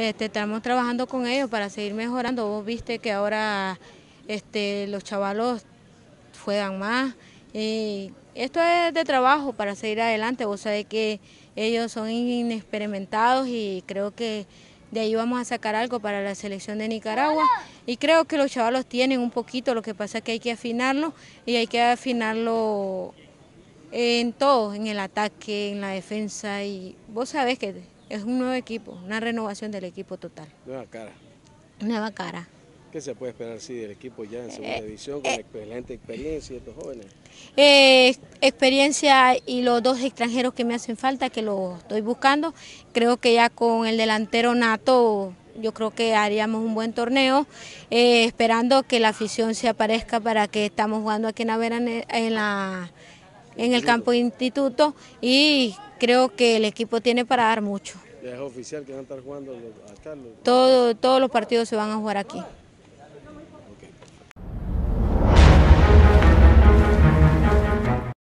Este, estamos trabajando con ellos para seguir mejorando. Vos viste que ahora este, los chavalos juegan más. Y esto es de trabajo para seguir adelante. Vos sabés que ellos son inexperimentados y creo que de ahí vamos a sacar algo para la selección de Nicaragua. Y creo que los chavalos tienen un poquito, lo que pasa es que hay que afinarlo y hay que afinarlo en todo, en el ataque, en la defensa y vos sabés que es un nuevo equipo, una renovación del equipo total. Nueva cara. Nueva cara. ¿Qué se puede esperar del equipo ya en eh, segunda división eh, con excelente experiencia y estos jóvenes? Eh, experiencia y los dos extranjeros que me hacen falta, que lo estoy buscando. Creo que ya con el delantero nato yo creo que haríamos un buen torneo, esperando que la afición se aparezca para que estamos jugando aquí en la, en, la, en el campo de instituto y creo que el equipo tiene para dar mucho. es oficial que van a estar jugando acá? Todo, todos los partidos se van a jugar aquí.